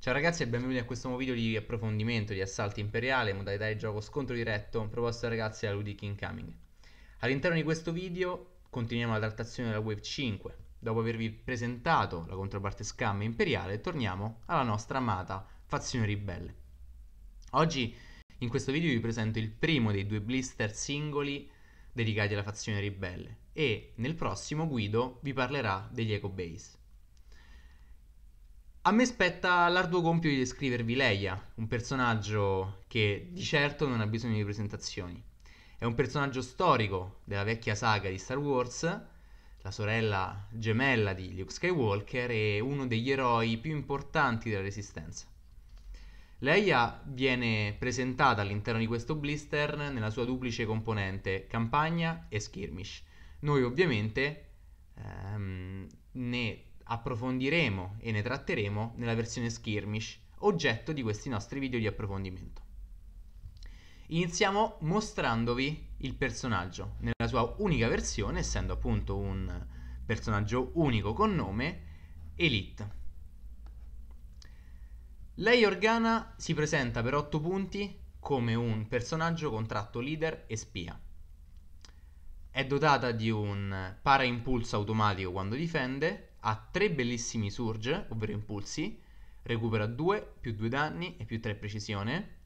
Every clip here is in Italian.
Ciao ragazzi e benvenuti a questo nuovo video di approfondimento di Assalto Imperiale, modalità di gioco scontro diretto, proposta ragazzi da Ludic Incoming. All'interno di questo video continuiamo la trattazione della Wave 5. Dopo avervi presentato la controparte Scam Imperiale, torniamo alla nostra amata fazione ribelle. Oggi in questo video vi presento il primo dei due blister singoli dedicati alla fazione ribelle e nel prossimo guido vi parlerà degli Eco Base. A me spetta l'arduo compito di descrivervi Leia, un personaggio che di certo non ha bisogno di presentazioni. È un personaggio storico della vecchia saga di Star Wars, la sorella gemella di Luke Skywalker e uno degli eroi più importanti della Resistenza. Leia viene presentata all'interno di questo blister nella sua duplice componente campagna e skirmish. Noi ovviamente ehm, ne approfondiremo e ne tratteremo nella versione skirmish, oggetto di questi nostri video di approfondimento. Iniziamo mostrandovi il personaggio nella sua unica versione, essendo appunto un personaggio unico con nome Elite. Lei Organa si presenta per 8 punti come un personaggio con tratto leader e spia. È dotata di un paraimpulso automatico quando difende, ha 3 bellissimi surge, ovvero impulsi, recupera 2 più 2 danni e più 3 precisione,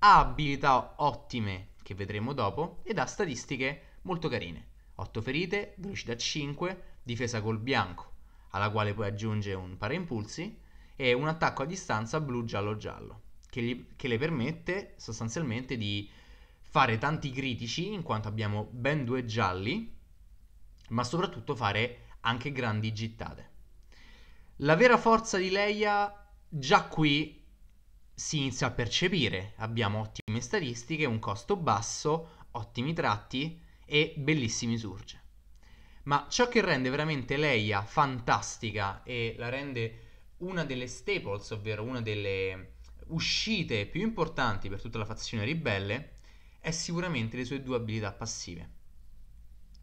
ha abilità ottime che vedremo dopo ed ha statistiche molto carine. 8 ferite, velocità 5, difesa col bianco, alla quale poi aggiunge un paraimpulsi e un attacco a distanza blu-giallo-giallo, che, gli, che le permette sostanzialmente di fare tanti critici in quanto abbiamo ben due gialli, ma soprattutto fare anche grandi gittate. La vera forza di Leia già qui si inizia a percepire. Abbiamo ottime statistiche, un costo basso, ottimi tratti e bellissimi surge. Ma ciò che rende veramente Leia fantastica e la rende una delle staples, ovvero una delle uscite più importanti per tutta la fazione ribelle, è sicuramente le sue due abilità passive.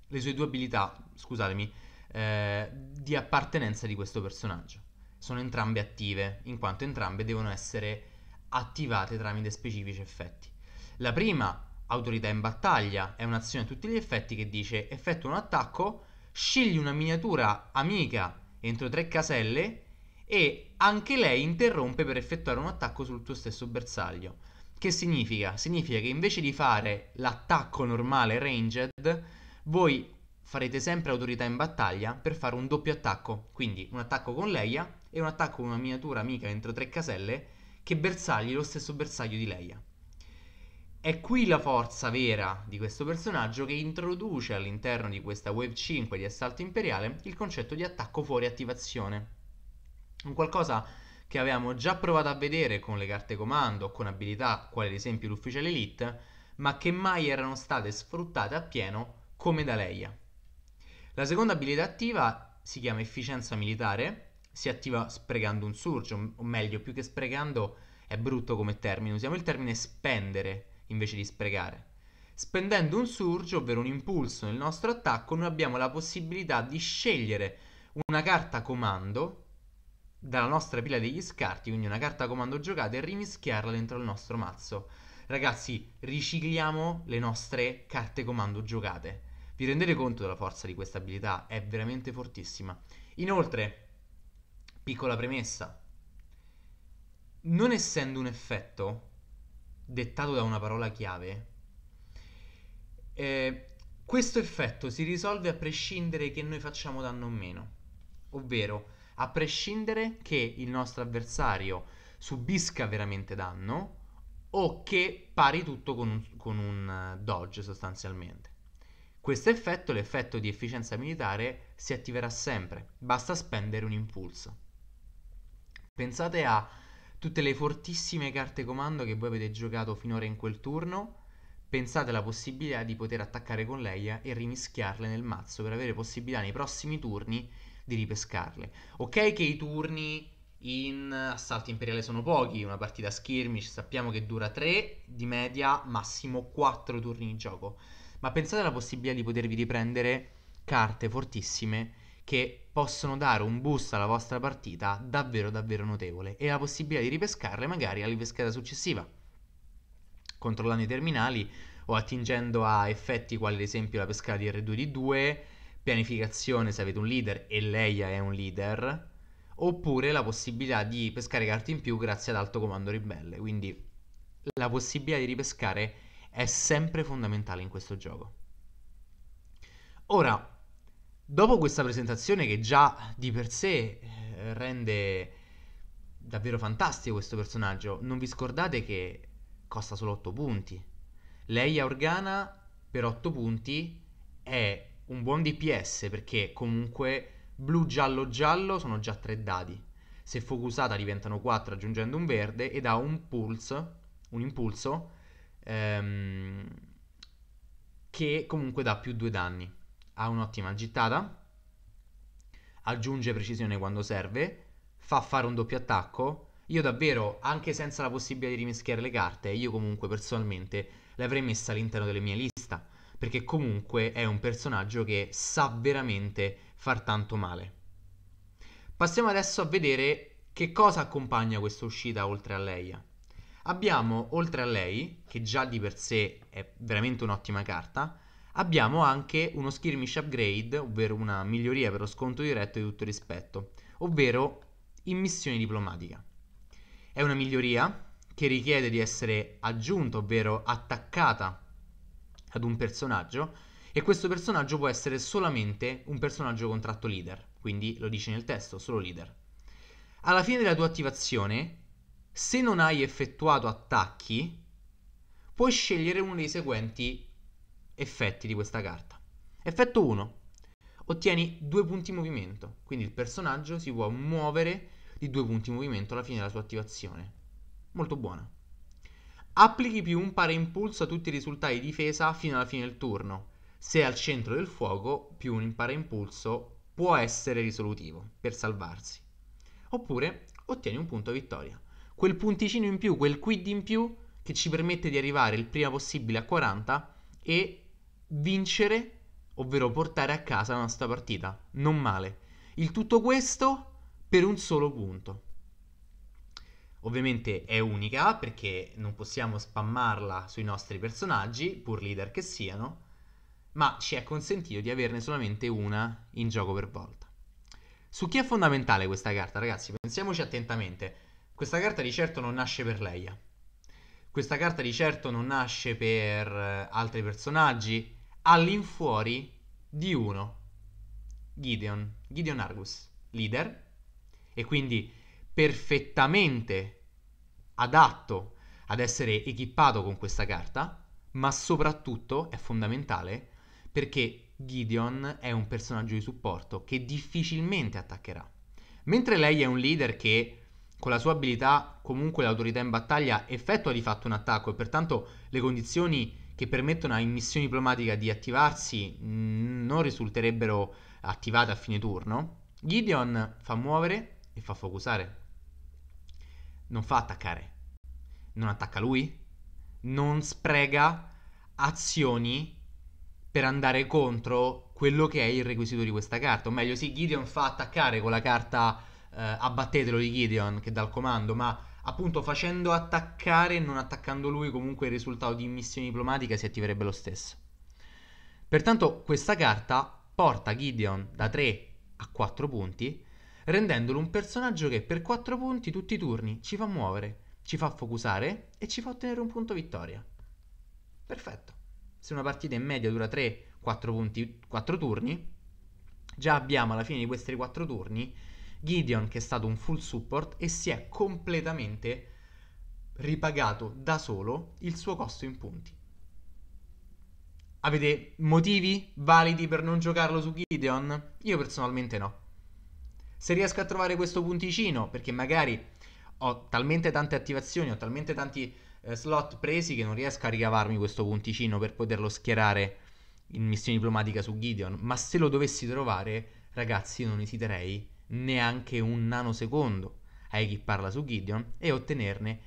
Le sue due abilità, scusatemi, eh, di appartenenza di questo personaggio. Sono entrambe attive, in quanto entrambe devono essere attivate tramite specifici effetti. La prima, autorità in battaglia, è un'azione a tutti gli effetti che dice effettua un attacco, scegli una miniatura amica entro tre caselle e anche lei interrompe per effettuare un attacco sul tuo stesso bersaglio. Che significa? Significa che invece di fare l'attacco normale ranged, voi farete sempre autorità in battaglia per fare un doppio attacco, quindi un attacco con Leia e un attacco con una miniatura amica entro tre caselle che bersagli lo stesso bersaglio di Leia. È qui la forza vera di questo personaggio che introduce all'interno di questa Wave 5 di Assalto Imperiale il concetto di attacco fuori attivazione. Un qualcosa che avevamo già provato a vedere con le carte comando o con abilità, quale ad esempio l'ufficiale Elite, ma che mai erano state sfruttate appieno come da Leia. La seconda abilità attiva si chiama efficienza militare, si attiva sprecando un surge, o meglio, più che sprecando è brutto come termine, usiamo il termine spendere invece di sprecare. Spendendo un surge, ovvero un impulso nel nostro attacco, noi abbiamo la possibilità di scegliere una carta comando dalla nostra pila degli scarti, quindi una carta comando giocata, e rimischiarla dentro il nostro mazzo. Ragazzi, ricicliamo le nostre carte comando giocate. Vi rendete conto della forza di questa abilità? È veramente fortissima. Inoltre, piccola premessa, non essendo un effetto dettato da una parola chiave, eh, questo effetto si risolve a prescindere che noi facciamo danno o meno. Ovvero, a prescindere che il nostro avversario subisca veramente danno o che pari tutto con un, con un eh, dodge sostanzialmente. Questo effetto, l'effetto di efficienza militare, si attiverà sempre, basta spendere un impulso. Pensate a tutte le fortissime carte comando che voi avete giocato finora in quel turno, pensate alla possibilità di poter attaccare con Leia e rimischiarle nel mazzo per avere possibilità nei prossimi turni di ripescarle. Ok che i turni in assalto imperiale sono pochi, una partita skirmish sappiamo che dura 3 di media, massimo 4 turni in gioco ma pensate alla possibilità di potervi riprendere carte fortissime che possono dare un boost alla vostra partita davvero davvero notevole e la possibilità di ripescarle magari alla ripescata successiva controllando i terminali o attingendo a effetti quali ad esempio la pescata di R2D2 pianificazione se avete un leader e Leia è un leader oppure la possibilità di pescare carte in più grazie ad alto comando ribelle quindi la possibilità di ripescare è sempre fondamentale in questo gioco. Ora, dopo questa presentazione che già di per sé eh, rende davvero fantastico questo personaggio, non vi scordate che costa solo 8 punti. Lei Organa per 8 punti è un buon DPS perché comunque blu, giallo, giallo sono già 3 dadi. Se focusata diventano 4 aggiungendo un verde ed ha un pulse, un impulso ehm, che comunque dà più due danni. Ha un'ottima gittata, aggiunge precisione quando serve, fa fare un doppio attacco. Io davvero, anche senza la possibilità di rimischiare le carte, io comunque personalmente l'avrei messa all'interno delle mie lista, perché comunque è un personaggio che sa veramente far tanto male. Passiamo adesso a vedere che cosa accompagna questa uscita oltre a Leia abbiamo, oltre a lei, che già di per sé è veramente un'ottima carta, abbiamo anche uno skirmish upgrade, ovvero una miglioria per lo sconto diretto di tutto rispetto, ovvero in missione diplomatica. È una miglioria che richiede di essere aggiunta, ovvero attaccata ad un personaggio, e questo personaggio può essere solamente un personaggio contratto leader, quindi lo dice nel testo, solo leader. Alla fine della tua attivazione, se non hai effettuato attacchi, puoi scegliere uno dei seguenti effetti di questa carta. Effetto 1. Ottieni due punti movimento, quindi il personaggio si può muovere di due punti movimento alla fine della sua attivazione. Molto buona. Applichi più un pare impulso a tutti i risultati di difesa fino alla fine del turno. Se è al centro del fuoco, più un impare impulso può essere risolutivo per salvarsi. Oppure ottieni un punto vittoria quel punticino in più, quel quid in più che ci permette di arrivare il prima possibile a 40 e vincere, ovvero portare a casa la nostra partita. Non male. Il tutto questo per un solo punto. Ovviamente è unica perché non possiamo spammarla sui nostri personaggi, pur leader che siano, ma ci è consentito di averne solamente una in gioco per volta. Su chi è fondamentale questa carta, ragazzi? Pensiamoci attentamente. Questa carta di certo non nasce per Leia. Questa carta di certo non nasce per eh, altri personaggi, all'infuori di uno. Gideon, Gideon Argus, leader, e quindi perfettamente adatto ad essere equipato con questa carta, ma soprattutto è fondamentale perché Gideon è un personaggio di supporto che difficilmente attaccherà. Mentre lei è un leader che con la sua abilità, comunque l'autorità in battaglia effettua di fatto un attacco e pertanto le condizioni che permettono a in missione diplomatica di attivarsi mm, non risulterebbero attivate a fine turno. Gideon fa muovere e fa focusare. Non fa attaccare. Non attacca lui. Non spreca azioni per andare contro quello che è il requisito di questa carta. O meglio, sì, Gideon fa attaccare con la carta eh, abbattetelo di Gideon che dà il comando, ma appunto facendo attaccare e non attaccando lui comunque il risultato di missione diplomatica si attiverebbe lo stesso. Pertanto questa carta porta Gideon da 3 a 4 punti, rendendolo un personaggio che per 4 punti tutti i turni ci fa muovere, ci fa focusare e ci fa ottenere un punto vittoria. Perfetto. Se una partita in media dura 3-4 punti, 4 turni, già abbiamo alla fine di questi 4 turni Gideon che è stato un full support e si è completamente ripagato da solo il suo costo in punti. Avete motivi validi per non giocarlo su Gideon? Io personalmente no. Se riesco a trovare questo punticino, perché magari ho talmente tante attivazioni, ho talmente tanti eh, slot presi che non riesco a ricavarmi questo punticino per poterlo schierare in missione diplomatica su Gideon, ma se lo dovessi trovare, ragazzi, non esiterei neanche un nanosecondo a chi parla su Gideon e ottenerne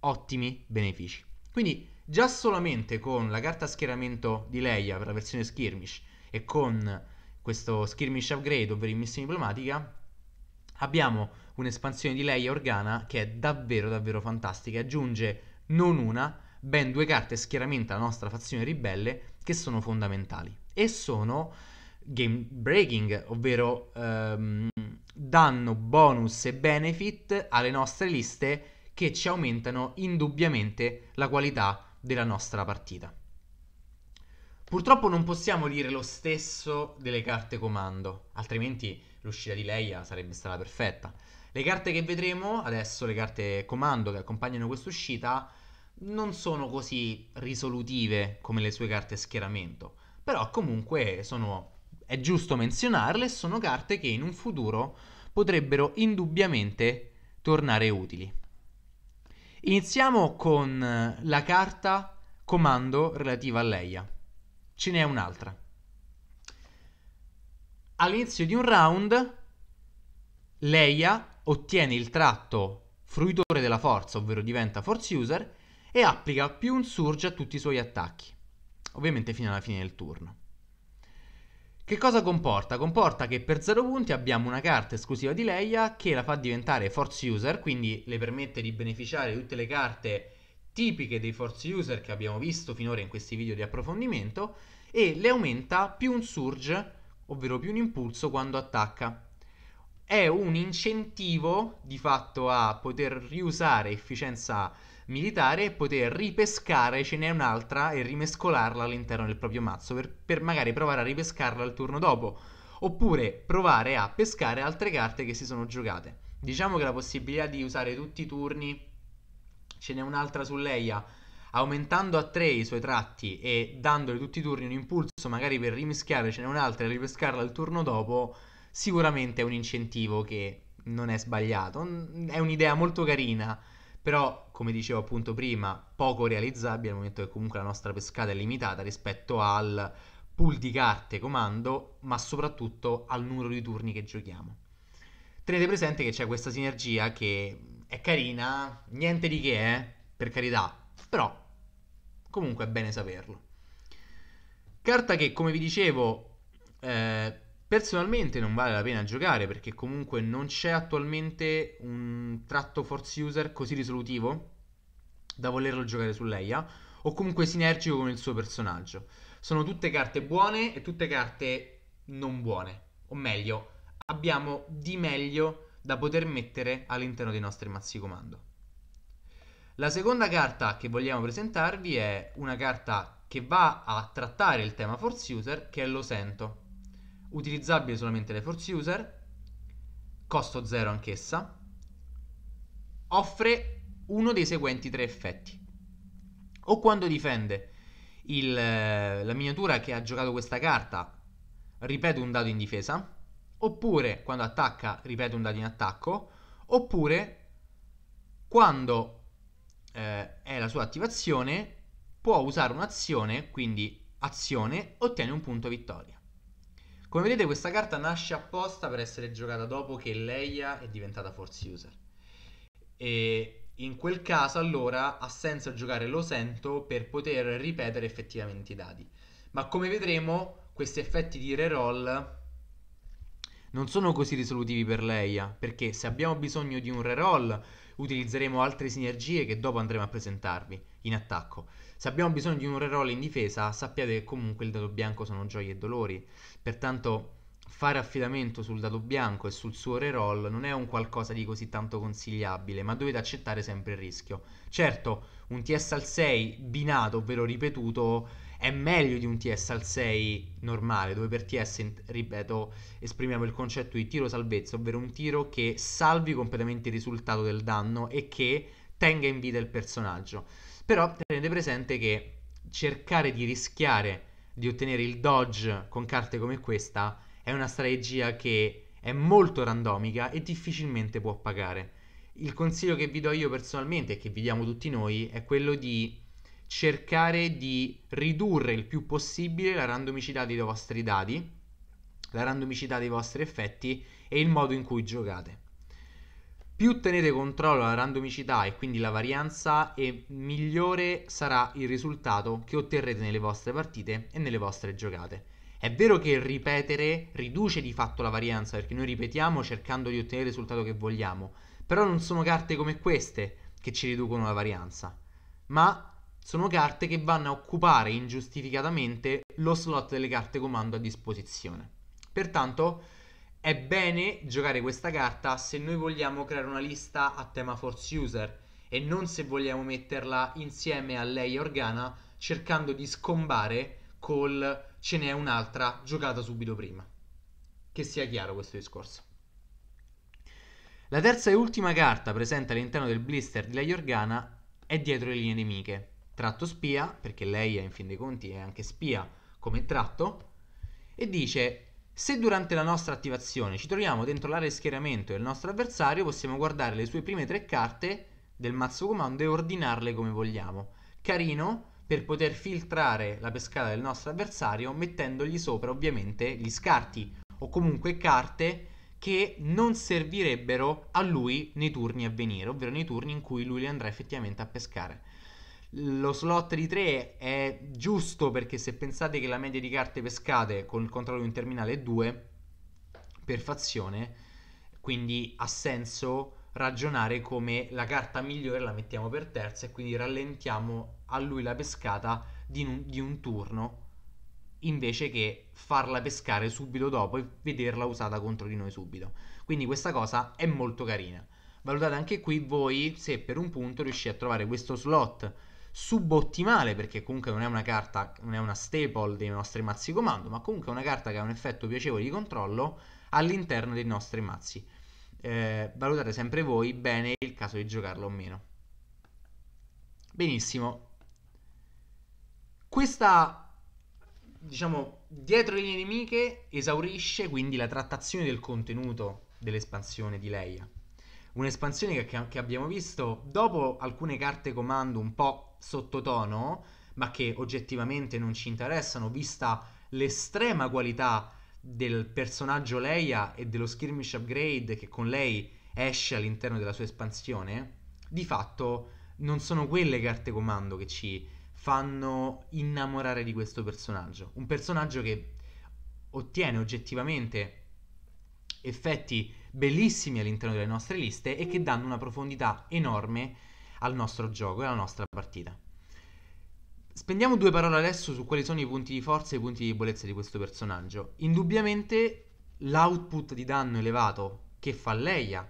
ottimi benefici. Quindi già solamente con la carta schieramento di Leia per la versione skirmish e con questo skirmish upgrade, ovvero in missione diplomatica, abbiamo un'espansione di Leia Organa che è davvero davvero fantastica, aggiunge non una, ben due carte schieramento alla nostra fazione ribelle che sono fondamentali e sono game breaking, ovvero ehm, danno bonus e benefit alle nostre liste che ci aumentano indubbiamente la qualità della nostra partita. Purtroppo non possiamo dire lo stesso delle carte comando, altrimenti l'uscita di Leia sarebbe stata perfetta. Le carte che vedremo adesso, le carte comando che accompagnano questa uscita, non sono così risolutive come le sue carte schieramento, però comunque sono è giusto menzionarle, sono carte che in un futuro potrebbero indubbiamente tornare utili. Iniziamo con eh, la carta comando relativa a Leia. Ce n'è un'altra. All'inizio di un round, Leia ottiene il tratto fruitore della forza, ovvero diventa force user, e applica più un surge a tutti i suoi attacchi, ovviamente fino alla fine del turno. Che cosa comporta? Comporta che per 0 punti abbiamo una carta esclusiva di Leia che la fa diventare force user, quindi le permette di beneficiare di tutte le carte tipiche dei force user che abbiamo visto finora in questi video di approfondimento e le aumenta più un surge, ovvero più un impulso quando attacca. È un incentivo di fatto a poter riusare efficienza militare e poter ripescare ce n'è un'altra e rimescolarla all'interno del proprio mazzo per, per magari provare a ripescarla il turno dopo oppure provare a pescare altre carte che si sono giocate. Diciamo che la possibilità di usare tutti i turni ce n'è un'altra su Leia, aumentando a 3 i suoi tratti e dandole tutti i turni un impulso magari per rimischiare ce n'è un'altra e ripescarla il turno dopo, sicuramente è un incentivo che non è sbagliato. È un'idea molto carina, però come dicevo appunto prima, poco realizzabile nel momento che comunque la nostra pescata è limitata rispetto al pool di carte comando, ma soprattutto al numero di turni che giochiamo. Tenete presente che c'è questa sinergia che è carina, niente di che eh, per carità, però comunque è bene saperlo. Carta che, come vi dicevo, eh, Personalmente non vale la pena giocare perché comunque non c'è attualmente un tratto force user così risolutivo da volerlo giocare su Leia o comunque sinergico con il suo personaggio. Sono tutte carte buone e tutte carte non buone, o meglio, abbiamo di meglio da poter mettere all'interno dei nostri mazzi comando. La seconda carta che vogliamo presentarvi è una carta che va a trattare il tema force user che è lo sento utilizzabile solamente le force user, costo 0 anch'essa, offre uno dei seguenti tre effetti. O quando difende il, la miniatura che ha giocato questa carta, ripete un dado in difesa, oppure quando attacca, ripete un dado in attacco, oppure quando eh, è la sua attivazione, può usare un'azione, quindi azione, ottiene un punto vittoria. Come vedete questa carta nasce apposta per essere giocata dopo che Leia è diventata Force User. E in quel caso allora ha senso giocare lo sento per poter ripetere effettivamente i dadi. Ma come vedremo questi effetti di reroll non sono così risolutivi per Leia, perché se abbiamo bisogno di un reroll utilizzeremo altre sinergie che dopo andremo a presentarvi in attacco. Se abbiamo bisogno di un reroll in difesa, sappiate che comunque il dato bianco sono gioie e dolori, pertanto fare affidamento sul dato bianco e sul suo reroll non è un qualcosa di così tanto consigliabile, ma dovete accettare sempre il rischio. Certo, un TS al 6 binato, ovvero ripetuto, è meglio di un TS al 6 normale, dove per TS, ripeto, esprimiamo il concetto di tiro salvezza, ovvero un tiro che salvi completamente il risultato del danno e che tenga in vita il personaggio. Però tenete presente che cercare di rischiare di ottenere il dodge con carte come questa è una strategia che è molto randomica e difficilmente può pagare. Il consiglio che vi do io personalmente e che vi diamo tutti noi è quello di cercare di ridurre il più possibile la randomicità dei vostri dadi, la randomicità dei vostri effetti e il modo in cui giocate. Più tenete controllo la randomicità e quindi la varianza, e migliore sarà il risultato che otterrete nelle vostre partite e nelle vostre giocate. È vero che ripetere riduce di fatto la varianza, perché noi ripetiamo cercando di ottenere il risultato che vogliamo, però non sono carte come queste che ci riducono la varianza, ma sono carte che vanno a occupare ingiustificatamente lo slot delle carte comando a disposizione. Pertanto è bene giocare questa carta se noi vogliamo creare una lista a tema force user e non se vogliamo metterla insieme a lei organa cercando di scombare col ce n'è un'altra giocata subito prima. Che sia chiaro questo discorso. La terza e ultima carta presente all'interno del blister di Lei Organa è dietro le linee nemiche. Tratto spia, perché lei è in fin dei conti è anche spia come tratto, e dice se durante la nostra attivazione ci troviamo dentro l'area di schieramento del nostro avversario possiamo guardare le sue prime tre carte del mazzo comando e ordinarle come vogliamo. Carino, per poter filtrare la pescata del nostro avversario mettendogli sopra ovviamente gli scarti o comunque carte che non servirebbero a lui nei turni a venire, ovvero nei turni in cui lui li andrà effettivamente a pescare. Lo slot di 3 è giusto perché se pensate che la media di carte pescate con il controllo in terminale è 2 per fazione, quindi ha senso ragionare come la carta migliore la mettiamo per terza e quindi rallentiamo a lui la pescata di un, di un turno invece che farla pescare subito dopo e vederla usata contro di noi subito. Quindi questa cosa è molto carina. Valutate anche qui voi se per un punto riuscite a trovare questo slot subottimale, perché comunque non è una carta, non è una staple dei nostri mazzi comando, ma comunque è una carta che ha un effetto piacevole di controllo all'interno dei nostri mazzi eh, valutare sempre voi bene il caso di giocarlo o meno. Benissimo. Questa, diciamo, dietro le linee nemiche esaurisce quindi la trattazione del contenuto dell'espansione di Leia. Un'espansione che, che abbiamo visto dopo alcune carte comando un po' sottotono, ma che oggettivamente non ci interessano, vista l'estrema qualità del personaggio Leia e dello skirmish upgrade che con lei esce all'interno della sua espansione, di fatto non sono quelle carte comando che ci fanno innamorare di questo personaggio. Un personaggio che ottiene oggettivamente effetti bellissimi all'interno delle nostre liste e che danno una profondità enorme al nostro gioco e alla nostra partita. Spendiamo due parole adesso su quali sono i punti di forza e i punti di debolezza di questo personaggio. Indubbiamente l'output di danno elevato che fa Leia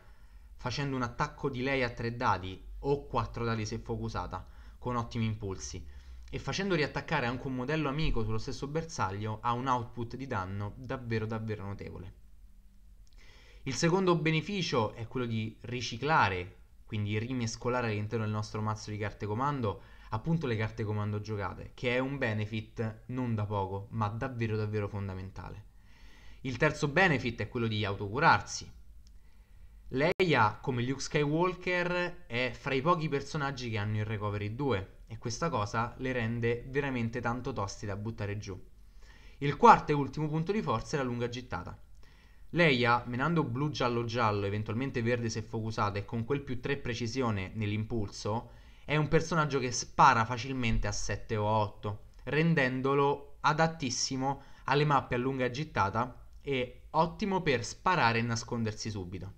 facendo un attacco di Leia a tre dadi o quattro dadi se focusata con ottimi impulsi e facendo riattaccare anche un modello amico sullo stesso bersaglio ha un output di danno davvero davvero notevole. Il secondo beneficio è quello di riciclare, quindi rimescolare all'interno del nostro mazzo di carte comando appunto le carte comando giocate, che è un benefit non da poco, ma davvero davvero fondamentale. Il terzo benefit è quello di autocurarsi. Leia, come Luke Skywalker, è fra i pochi personaggi che hanno il Recovery 2 e questa cosa le rende veramente tanto tosti da buttare giù. Il quarto e ultimo punto di forza è la lunga gittata. Leia, menando blu giallo giallo, eventualmente verde se focusata e con quel più 3 precisione nell'impulso, è un personaggio che spara facilmente a 7 o 8, rendendolo adattissimo alle mappe a lunga gittata e ottimo per sparare e nascondersi subito.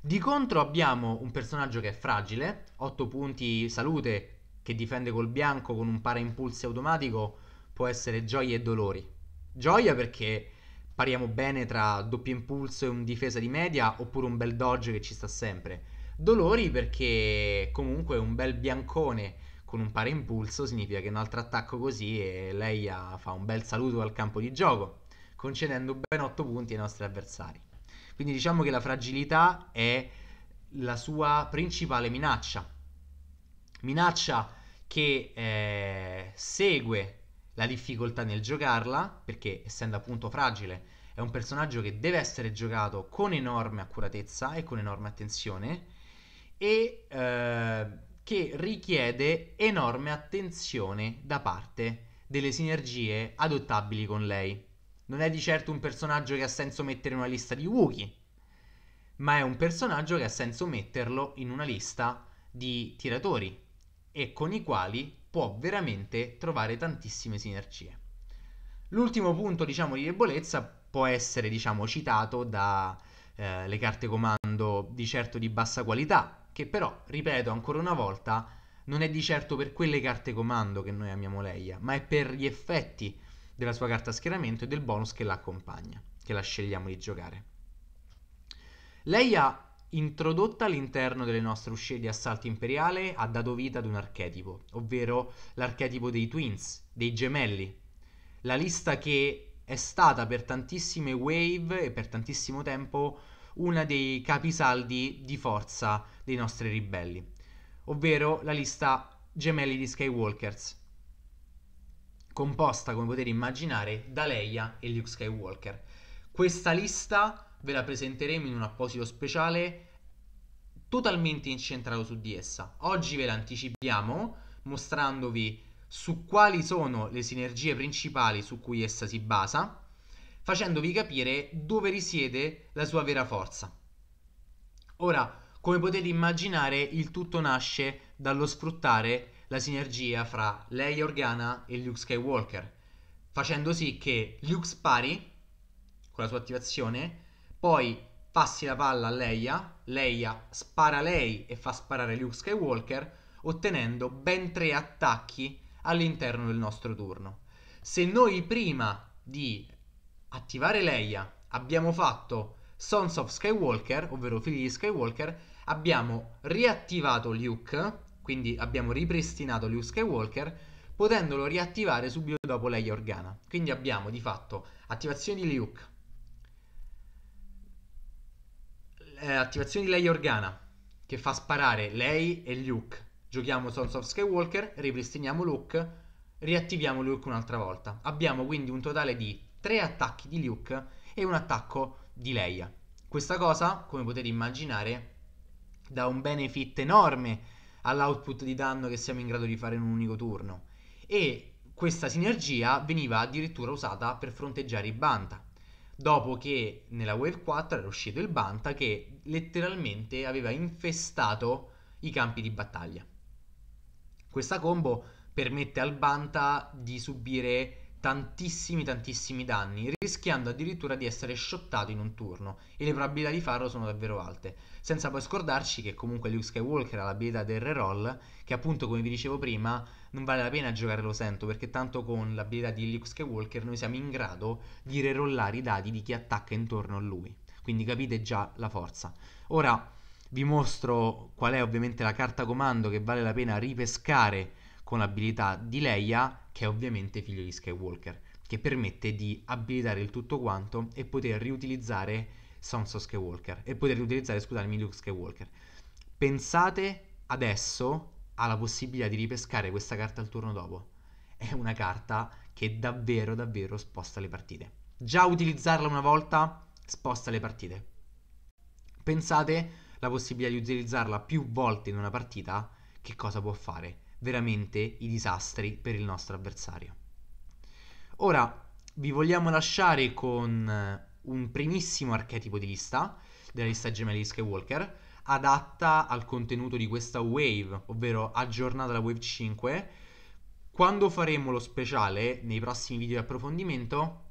Di contro abbiamo un personaggio che è fragile, 8 punti salute, che difende col bianco con un paraimpulso automatico, può essere gioia e dolori. Gioia perché pariamo bene tra doppio impulso e un difesa di media, oppure un bel dodge che ci sta sempre. Dolori perché comunque un bel biancone con un pari impulso significa che un altro attacco così e lei ha, fa un bel saluto al campo di gioco, concedendo ben 8 punti ai nostri avversari. Quindi diciamo che la fragilità è la sua principale minaccia. Minaccia che eh, segue la difficoltà nel giocarla, perché essendo appunto fragile è un personaggio che deve essere giocato con enorme accuratezza e con enorme attenzione e eh, che richiede enorme attenzione da parte delle sinergie adottabili con lei. Non è di certo un personaggio che ha senso mettere in una lista di Wookiee, ma è un personaggio che ha senso metterlo in una lista di tiratori e con i quali può veramente trovare tantissime sinergie. L'ultimo punto, diciamo, di debolezza può essere, diciamo, citato dalle eh, carte comando di certo di bassa qualità, che però, ripeto ancora una volta, non è di certo per quelle carte comando che noi amiamo Leia, ma è per gli effetti della sua carta schieramento e del bonus che la accompagna, che la scegliamo di giocare. Leia introdotta all'interno delle nostre uscite di assalto imperiale ha dato vita ad un archetipo, ovvero l'archetipo dei twins, dei gemelli. La lista che è stata per tantissime wave e per tantissimo tempo uno dei capisaldi di forza dei nostri ribelli, ovvero la lista gemelli di Skywalkers, composta, come potete immaginare, da Leia e Luke Skywalker. Questa lista ve la presenteremo in un apposito speciale totalmente incentrato su di essa. Oggi ve la anticipiamo mostrandovi su quali sono le sinergie principali su cui essa si basa facendovi capire dove risiede la sua vera forza. Ora, come potete immaginare, il tutto nasce dallo sfruttare la sinergia fra Leia Organa e Luke Skywalker, facendo sì che Luke spari con la sua attivazione, poi passi la palla a Leia, Leia spara lei e fa sparare Luke Skywalker, ottenendo ben tre attacchi all'interno del nostro turno. Se noi prima di attivare Leia, abbiamo fatto Sons of Skywalker, ovvero figli di Skywalker, abbiamo riattivato Luke, quindi abbiamo ripristinato Luke Skywalker, potendolo riattivare subito dopo Leia Organa. Quindi abbiamo di fatto attivazione di Luke, eh, attivazione di Leia Organa, che fa sparare lei e Luke. Giochiamo Sons of Skywalker, ripristiniamo Luke, riattiviamo Luke un'altra volta. Abbiamo quindi un totale di tre attacchi di Luke e un attacco di Leia. Questa cosa, come potete immaginare, dà un benefit enorme all'output di danno che siamo in grado di fare in un unico turno. E questa sinergia veniva addirittura usata per fronteggiare i Banta. Dopo che nella Wave 4 era uscito il Banta che letteralmente aveva infestato i campi di battaglia. Questa combo permette al Banta di subire tantissimi tantissimi danni, rischiando addirittura di essere shottato in un turno, e le probabilità di farlo sono davvero alte. Senza poi scordarci che comunque Luke Skywalker ha l'abilità del reroll, che appunto come vi dicevo prima non vale la pena giocare lo sento, perché tanto con l'abilità di Luke Skywalker noi siamo in grado di rerollare i dadi di chi attacca intorno a lui. Quindi capite già la forza. Ora vi mostro qual è ovviamente la carta comando che vale la pena ripescare con l'abilità di Leia, che è ovviamente figlio di Skywalker, che permette di abilitare il tutto quanto e poter riutilizzare Sansa Skywalker e poter riutilizzare, scusatemi, Luke Skywalker. Pensate adesso alla possibilità di ripescare questa carta al turno dopo. È una carta che davvero davvero sposta le partite. Già utilizzarla una volta sposta le partite. Pensate la possibilità di utilizzarla più volte in una partita, che cosa può fare? veramente i disastri per il nostro avversario. Ora vi vogliamo lasciare con eh, un primissimo archetipo di lista della lista gemelli di Skywalker adatta al contenuto di questa wave, ovvero aggiornata la wave 5. Quando faremo lo speciale nei prossimi video di approfondimento,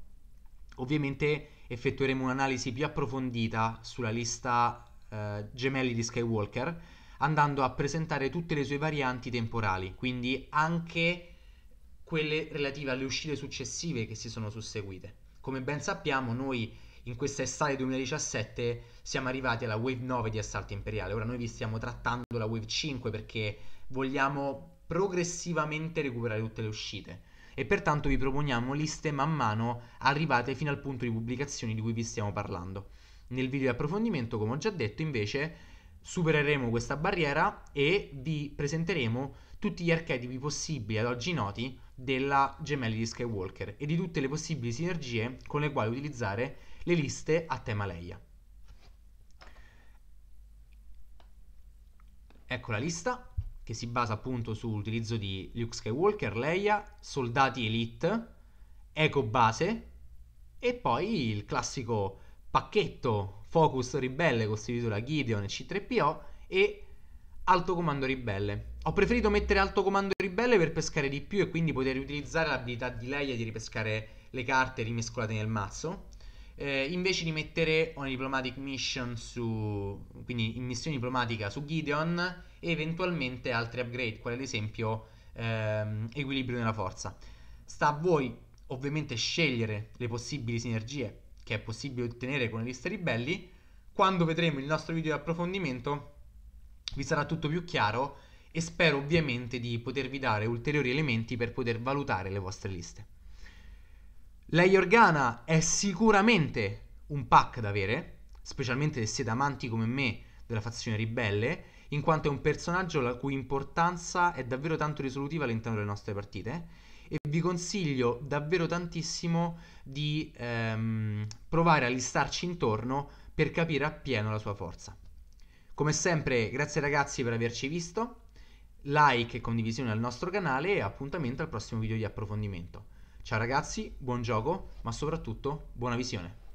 ovviamente effettueremo un'analisi più approfondita sulla lista eh, gemelli di Skywalker andando a presentare tutte le sue varianti temporali, quindi anche quelle relative alle uscite successive che si sono susseguite. Come ben sappiamo, noi in questa estate 2017 siamo arrivati alla Wave 9 di Assalto Imperiale. Ora noi vi stiamo trattando la Wave 5 perché vogliamo progressivamente recuperare tutte le uscite e pertanto vi proponiamo liste man mano arrivate fino al punto di pubblicazione di cui vi stiamo parlando. Nel video di approfondimento, come ho già detto, invece supereremo questa barriera e vi presenteremo tutti gli archetipi possibili ad oggi noti della gemelli di Skywalker e di tutte le possibili sinergie con le quali utilizzare le liste a tema Leia. Ecco la lista che si basa appunto sull'utilizzo di Luke Skywalker, Leia, soldati elite, eco base e poi il classico pacchetto Focus Ribelle costituito da Gideon e C3PO e Alto Comando Ribelle. Ho preferito mettere Alto Comando Ribelle per pescare di più e quindi poter utilizzare l'abilità di Leia di ripescare le carte rimescolate nel mazzo. Eh, invece di mettere una diplomatic mission su quindi in missione diplomatica su Gideon e eventualmente altri upgrade, quale ad esempio ehm, equilibrio nella forza. Sta a voi ovviamente scegliere le possibili sinergie che è possibile ottenere con le liste ribelli, quando vedremo il nostro video di approfondimento vi sarà tutto più chiaro e spero ovviamente di potervi dare ulteriori elementi per poter valutare le vostre liste. Lei Organa è sicuramente un pack da avere, specialmente se siete amanti come me della fazione ribelle, in quanto è un personaggio la cui importanza è davvero tanto risolutiva all'interno delle nostre partite e vi consiglio davvero tantissimo di ehm, provare a listarci intorno per capire appieno la sua forza. Come sempre, grazie ragazzi per averci visto, like e condivisione al nostro canale e appuntamento al prossimo video di approfondimento. Ciao ragazzi, buon gioco, ma soprattutto buona visione.